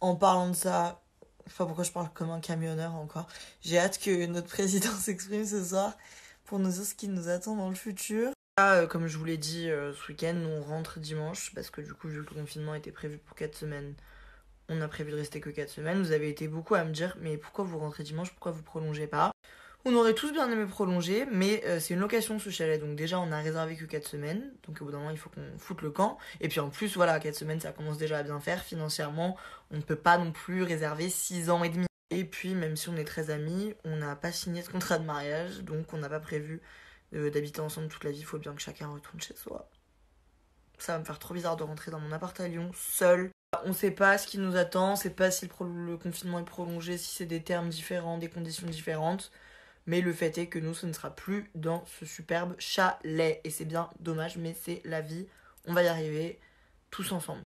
en parlant de ça, enfin pourquoi je parle comme un camionneur encore. J'ai hâte que notre président s'exprime ce soir pour nous dire ce qui nous attend dans le futur. Là, euh, comme je vous l'ai dit euh, ce week-end, on rentre dimanche parce que du coup, vu que le confinement était prévu pour 4 semaines, on a prévu de rester que 4 semaines. Vous avez été beaucoup à me dire, mais pourquoi vous rentrez dimanche Pourquoi vous prolongez pas on aurait tous bien aimé prolonger, mais euh, c'est une location ce chalet, donc déjà on a réservé que 4 semaines, donc au bout d'un moment il faut qu'on foute le camp. Et puis en plus, voilà, 4 semaines ça commence déjà à bien faire financièrement, on ne peut pas non plus réserver 6 ans et demi. Et puis même si on est très amis, on n'a pas signé de contrat de mariage, donc on n'a pas prévu euh, d'habiter ensemble toute la vie, il faut bien que chacun retourne chez soi. Ça va me faire trop bizarre de rentrer dans mon appart à Lyon, seul. On sait pas ce qui nous attend, on sait pas si le confinement est prolongé, si c'est des termes différents, des conditions différentes. Mais le fait est que nous, ce ne sera plus dans ce superbe chalet. Et c'est bien dommage, mais c'est la vie. On va y arriver tous ensemble.